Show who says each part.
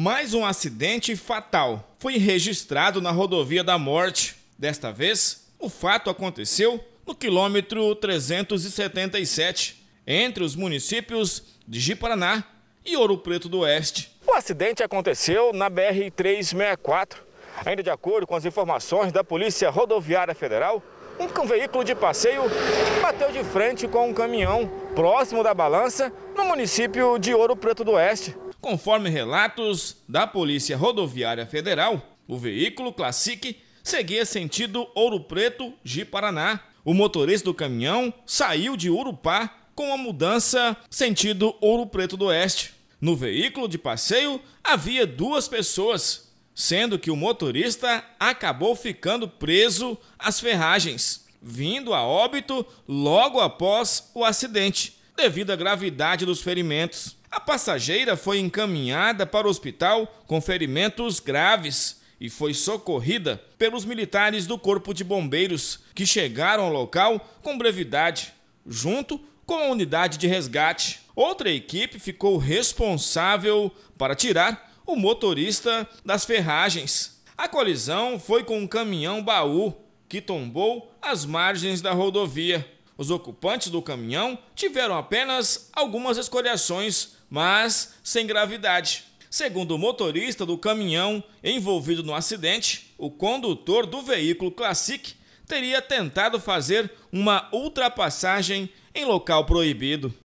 Speaker 1: Mais um acidente fatal foi registrado na rodovia da morte. Desta vez, o fato aconteceu no quilômetro 377, entre os municípios de Jiparaná e Ouro Preto do Oeste. O acidente aconteceu na BR-364. Ainda de acordo com as informações da Polícia Rodoviária Federal, um veículo de passeio bateu de frente com um caminhão próximo da balança no município de Ouro Preto do Oeste. Conforme relatos da Polícia Rodoviária Federal, o veículo Classic seguia sentido Ouro Preto, de Paraná. O motorista do caminhão saiu de Urupá com a mudança sentido Ouro Preto do Oeste. No veículo de passeio havia duas pessoas, sendo que o motorista acabou ficando preso às ferragens, vindo a óbito logo após o acidente, devido à gravidade dos ferimentos. A passageira foi encaminhada para o hospital com ferimentos graves e foi socorrida pelos militares do Corpo de Bombeiros, que chegaram ao local com brevidade, junto com a unidade de resgate. Outra equipe ficou responsável para tirar o motorista das ferragens. A colisão foi com um caminhão baú que tombou às margens da rodovia. Os ocupantes do caminhão tiveram apenas algumas escoriações mas sem gravidade. Segundo o motorista do caminhão envolvido no acidente, o condutor do veículo Classic teria tentado fazer uma ultrapassagem em local proibido.